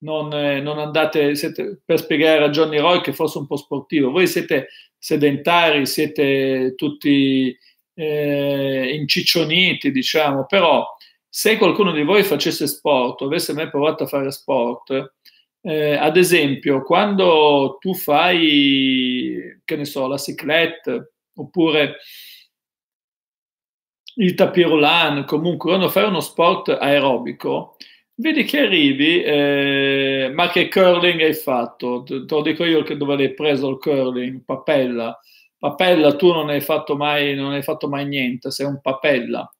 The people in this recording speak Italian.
non, eh, non andate siete, per spiegare a Johnny Roy che fosse un po' sportivo. Voi siete sedentari, siete tutti eh, inciccioniti, diciamo, però se qualcuno di voi facesse sport, avesse mai provato a fare sport, eh, ad esempio, quando tu fai, che ne so, la ciclette oppure il tapirulan, comunque quando fai uno sport aerobico, vedi che arrivi, eh, ma che curling hai fatto? Te, lo dico io che dove l'hai preso il curling, papella. Papella, tu non hai fatto mai, non hai fatto mai niente, sei un papella.